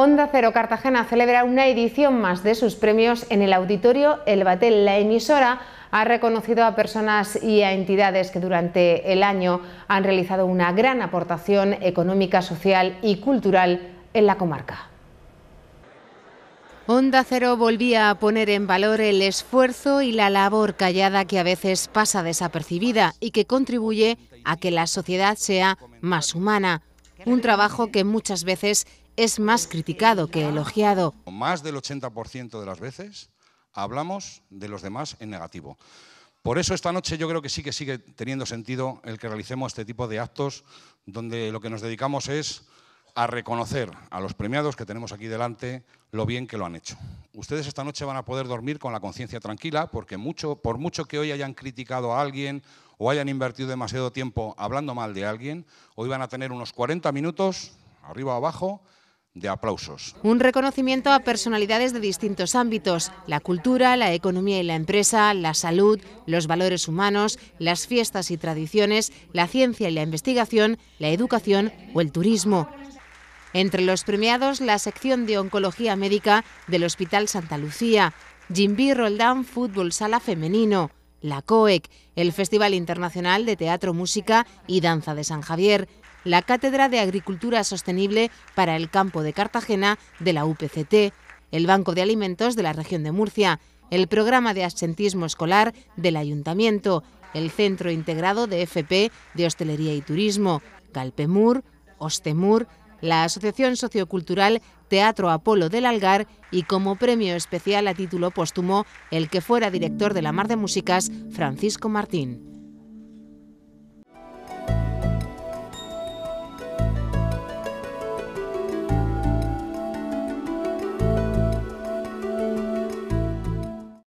Onda Cero Cartagena celebra una edición más de sus premios en el auditorio El Batel. La emisora ha reconocido a personas y a entidades que durante el año han realizado una gran aportación económica, social y cultural en la comarca. Onda Cero volvía a poner en valor el esfuerzo y la labor callada que a veces pasa desapercibida y que contribuye a que la sociedad sea más humana. Un trabajo que muchas veces es más criticado que elogiado. Más del 80% de las veces hablamos de los demás en negativo. Por eso esta noche yo creo que sí que sigue teniendo sentido el que realicemos este tipo de actos donde lo que nos dedicamos es a reconocer a los premiados que tenemos aquí delante lo bien que lo han hecho. Ustedes esta noche van a poder dormir con la conciencia tranquila porque mucho, por mucho que hoy hayan criticado a alguien o hayan invertido demasiado tiempo hablando mal de alguien, hoy van a tener unos 40 minutos, arriba o abajo, aplausos. Un reconocimiento a personalidades de distintos ámbitos, la cultura, la economía y la empresa, la salud, los valores humanos, las fiestas y tradiciones, la ciencia y la investigación, la educación o el turismo. Entre los premiados, la sección de Oncología Médica del Hospital Santa Lucía, Jimbi Roldán Fútbol Sala Femenino, la COEC, el Festival Internacional de Teatro, Música y Danza de San Javier, la Cátedra de Agricultura Sostenible para el Campo de Cartagena de la UPCT, el Banco de Alimentos de la región de Murcia, el Programa de Absentismo Escolar del Ayuntamiento, el Centro Integrado de FP de Hostelería y Turismo, Calpemur, Ostemur, la Asociación Sociocultural Teatro Apolo del Algar y como premio especial a título póstumo el que fuera director de la Mar de Músicas, Francisco Martín.